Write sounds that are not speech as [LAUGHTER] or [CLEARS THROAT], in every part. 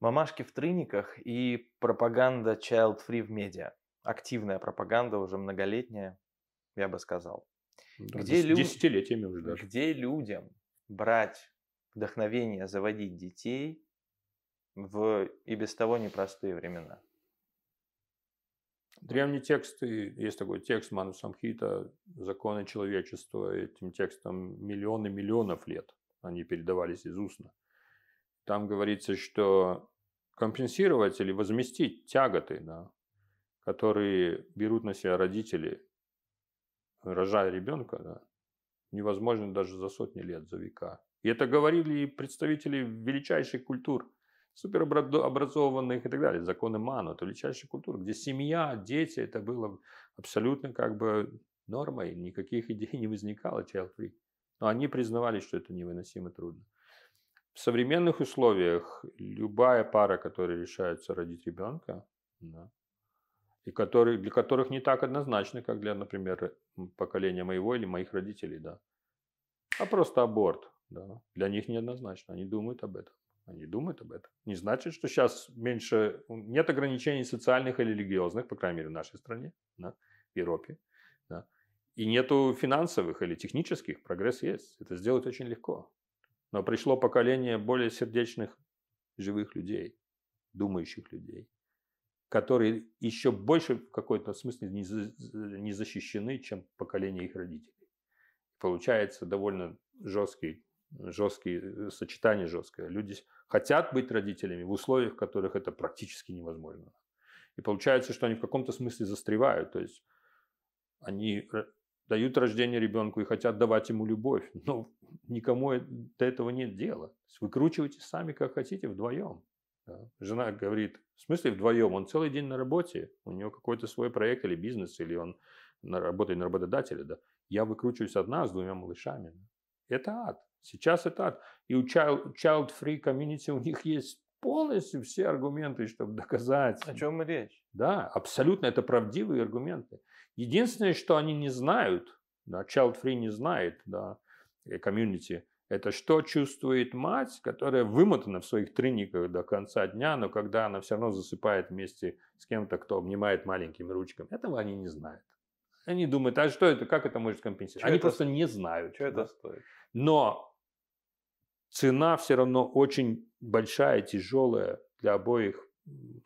Мамашки в тройниках и пропаганда child-free в медиа. Активная пропаганда, уже многолетняя, я бы сказал. Да, где дес- лю... Десятилетиями уже даже. Где людям брать вдохновение заводить детей в и без того непростые времена? Древние тексты, есть такой текст Ману Самхита «Законы человечества». Этим текстом миллионы миллионов лет они передавались из устно. Там говорится, что компенсировать или возместить тяготы, да, которые берут на себя родители, рожая ребенка, да, невозможно даже за сотни лет, за века. И это говорили и представители величайших культур, суперобразованных и так далее, законы Ману, это величайшая культура, где семья, дети, это было абсолютно как бы нормой, никаких идей [LAUGHS] не возникало, child free. Но они признавали, что это невыносимо трудно. В современных условиях любая пара, которая решается родить ребенка, да, и которые, для которых не так однозначно, как для, например, поколения моего или моих родителей, да, а просто аборт, да, для них неоднозначно, они думают об этом. Они думают об этом. Не значит, что сейчас меньше... Нет ограничений социальных или религиозных, по крайней мере, в нашей стране, да, в Европе. Да. И нету финансовых или технических. Прогресс есть. Это сделать очень легко но пришло поколение более сердечных живых людей, думающих людей, которые еще больше в какой-то смысле не защищены, чем поколение их родителей. Получается довольно жесткий, жесткие э, сочетание жесткое. Люди хотят быть родителями в условиях, в которых это практически невозможно. И получается, что они в каком-то смысле застревают. То есть они э, дают рождение ребенку и хотят давать ему любовь. Но никому до этого нет дела. Выкручивайте сами, как хотите, вдвоем. Да? Жена говорит, в смысле вдвоем? Он целый день на работе, у него какой-то свой проект или бизнес, или он работает на работодателя. Да? Я выкручиваюсь одна с двумя малышами. Это ад. Сейчас это ад. И у child, child-free community у них есть полностью все аргументы, чтобы доказать. О чем речь? Да, абсолютно это правдивые аргументы. Единственное, что они не знают, да, Child Free не знает, да, э, комьюнити, это что чувствует мать, которая вымотана в своих трениках до конца дня, но когда она все равно засыпает вместе с кем-то, кто обнимает маленькими ручками. Этого они не знают. Они думают, а что это, как это может компенсировать? Что они это... просто не знают. Что да? это стоит? Но цена все равно очень большая, тяжелая для обоих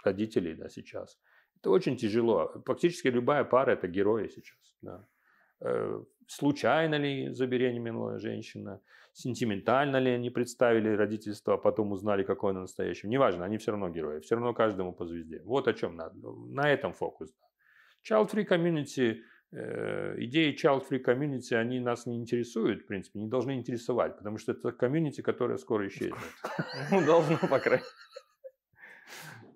родителей да, сейчас. Это очень тяжело. Практически любая пара – это герои сейчас. Да. Э, случайно ли забеременела женщина, сентиментально ли они представили родительство, а потом узнали, какое оно настоящее. Неважно, они все равно герои, все равно каждому по звезде. Вот о чем надо. Ну, на этом фокус. Child-free community – Э, идеи Child Free Community, они нас не интересуют, в принципе, не должны интересовать, потому что это комьюнити, которая скоро исчезнет. [LAUGHS] Ну, должно, по крайней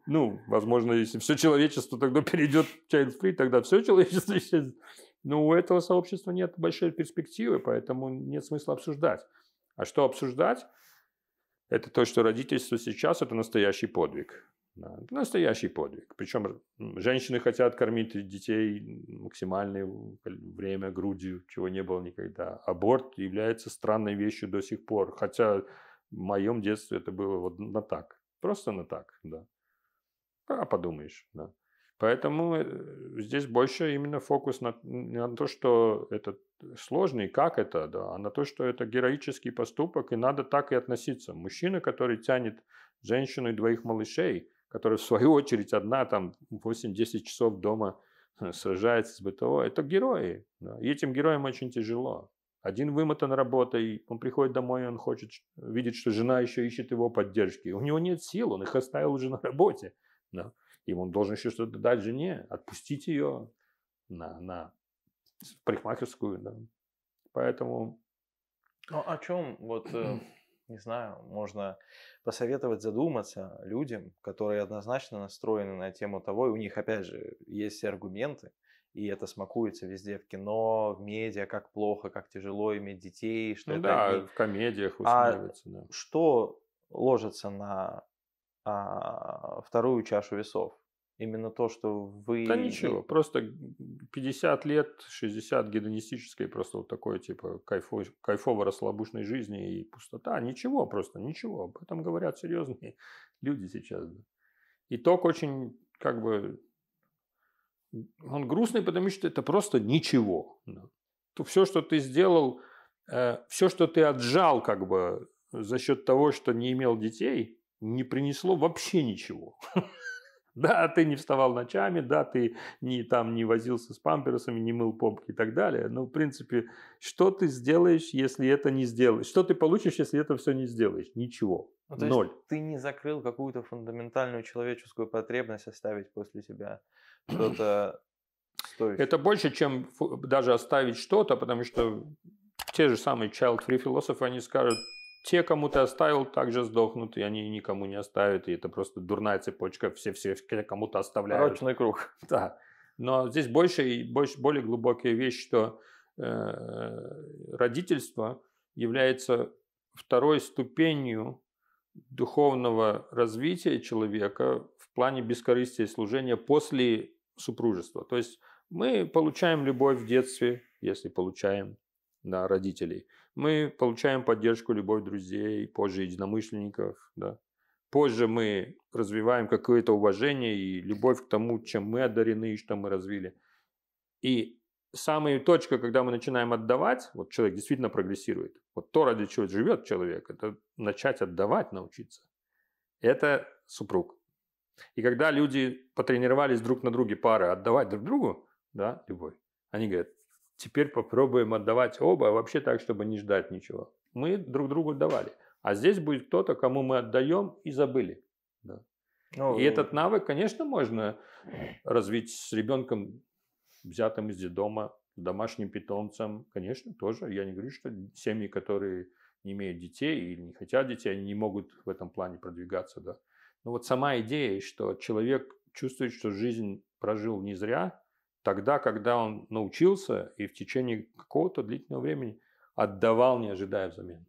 Ну, возможно, если все человечество тогда перейдет в Child Free, тогда все человечество исчезнет. Но у этого сообщества нет большой перспективы, поэтому нет смысла обсуждать. А что обсуждать? Это то, что родительство сейчас – это настоящий подвиг. Настоящий подвиг. Причем женщины хотят кормить детей максимальное время грудью, чего не было никогда. Аборт является странной вещью до сих пор. Хотя в моем детстве это было вот на так. Просто на так, да. А подумаешь, да. Поэтому э, здесь больше именно фокус на, на то, что это сложно и как это, да, а на то, что это героический поступок, и надо так и относиться. Мужчина, который тянет женщину и двоих малышей – которая в свою очередь одна там 8-10 часов дома э, сражается с БТО, это герои. Да? И этим героям очень тяжело. Один вымотан работой, он приходит домой, он хочет, видеть, что жена еще ищет его поддержки. У него нет сил, он их оставил уже [LAUGHS] на работе. Да? И он должен еще что-то дать жене, отпустить ее на, на парикмахерскую. Да? Поэтому... Ну, о чем вот э, [CLEARS THROAT] не знаю, можно посоветовать задуматься людям, которые однозначно настроены на тему того, и у них, опять же, есть аргументы, и это смакуется везде в кино, в медиа, как плохо, как тяжело иметь детей, что ну, да, они... в комедиях а да. что ложится на а, вторую чашу весов? Именно то, что вы... Да ничего, просто 50 лет, 60 гедонистической, просто вот такой, типа, кайфо, кайфово-расслабушной жизни и пустота. Ничего просто, ничего. Об этом говорят серьезные [LAUGHS] люди сейчас. Итог очень, как бы, он грустный, потому что это просто ничего. То все, что ты сделал, э, все, что ты отжал, как бы, за счет того, что не имел детей, не принесло вообще ничего. [LAUGHS] Да, ты не вставал ночами, да, ты не, там не возился с памперсами, не мыл попки и так далее. Но, ну, в принципе, что ты сделаешь, если это не сделаешь? Что ты получишь, если это все не сделаешь? Ничего. Ну, то Ноль. Есть ты не закрыл какую-то фундаментальную человеческую потребность оставить после себя что-то стоящее. Это больше, чем даже оставить что-то, потому что те же самые child-free философы, они скажут, те, кому ты оставил, также сдохнут, и они никому не оставят, и это просто дурная цепочка, все-все кому-то оставляют. Порочный круг. [LAUGHS] Да. Но здесь больше и больше, более глубокая вещь, что э, родительство является второй ступенью духовного развития человека в плане бескорыстия и служения после супружества. То есть мы получаем любовь в детстве, если получаем, да, родителей. Мы получаем поддержку, любовь друзей, позже единомышленников, да. Позже мы развиваем какое-то уважение и любовь к тому, чем мы одарены и что мы развили. И самая точка, когда мы начинаем отдавать, вот человек действительно прогрессирует. Вот то, ради чего живет человек, это начать отдавать научиться. Это супруг. И когда люди потренировались друг на друге пары отдавать друг другу, да, любовь, они говорят, Теперь попробуем отдавать оба, а вообще так, чтобы не ждать ничего. Мы друг другу давали. А здесь будет кто-то, кому мы отдаем и забыли. Да. Ну, и этот навык, конечно, можно развить с ребенком, взятым из детдома, домашним питомцем. Конечно, тоже. Я не говорю, что семьи, которые не имеют детей или не хотят детей, они не могут в этом плане продвигаться. Да. Но вот сама идея, что человек чувствует, что жизнь прожил не зря, тогда, когда он научился и в течение какого-то длительного времени отдавал, не ожидая взамен.